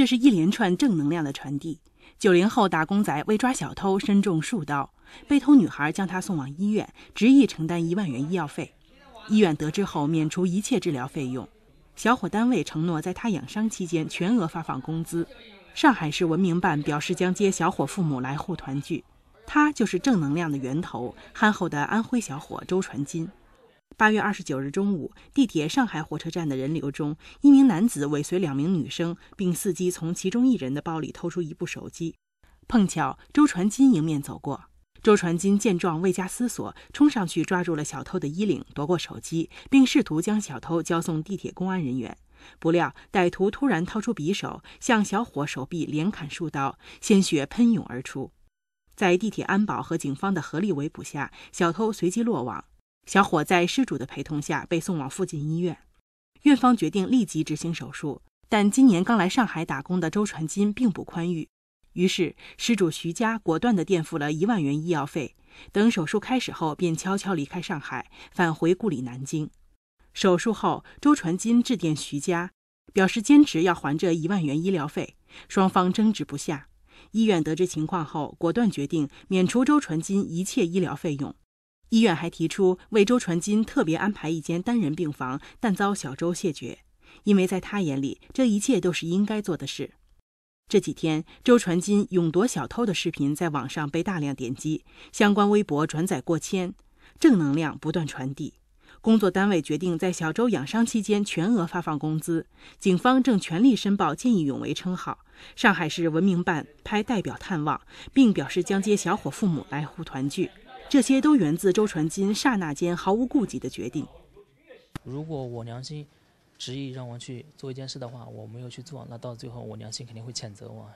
这是一连串正能量的传递。九零后打工仔为抓小偷身中数刀，被偷女孩将他送往医院，执意承担一万元医药费。医院得知后免除一切治疗费用，小伙单位承诺在他养伤期间全额发放工资。上海市文明办表示将接小伙父母来沪团聚。他就是正能量的源头，憨厚的安徽小伙周传金。八月二十九日中午，地铁上海火车站的人流中，一名男子尾随两名女生，并伺机从其中一人的包里偷出一部手机。碰巧周传金迎面走过，周传金见状未加思索，冲上去抓住了小偷的衣领，夺过手机，并试图将小偷交送地铁公安人员。不料歹徒突然掏出匕首，向小伙手臂连砍数刀，鲜血喷涌而出。在地铁安保和警方的合力围捕下，小偷随即落网。小伙在失主的陪同下被送往附近医院，院方决定立即执行手术。但今年刚来上海打工的周传金并不宽裕，于是失主徐佳果断地垫付了一万元医药费。等手术开始后，便悄悄离开上海，返回故里南京。手术后，周传金致电徐佳，表示坚持要还这一万元医疗费。双方争执不下，医院得知情况后，果断决定免除周传金一切医疗费用。医院还提出为周传金特别安排一间单人病房，但遭小周谢绝，因为在他眼里，这一切都是应该做的事。这几天，周传金勇夺小偷的视频在网上被大量点击，相关微博转载过千，正能量不断传递。工作单位决定在小周养伤期间全额发放工资。警方正全力申报见义勇为称号，上海市文明办派代表探望，并表示将接小伙父母来沪团聚。这些都源自周传金刹那间毫无顾忌的决定。如果我良心执意让我去做一件事的话，我没有去做，那到最后我良心肯定会谴责我。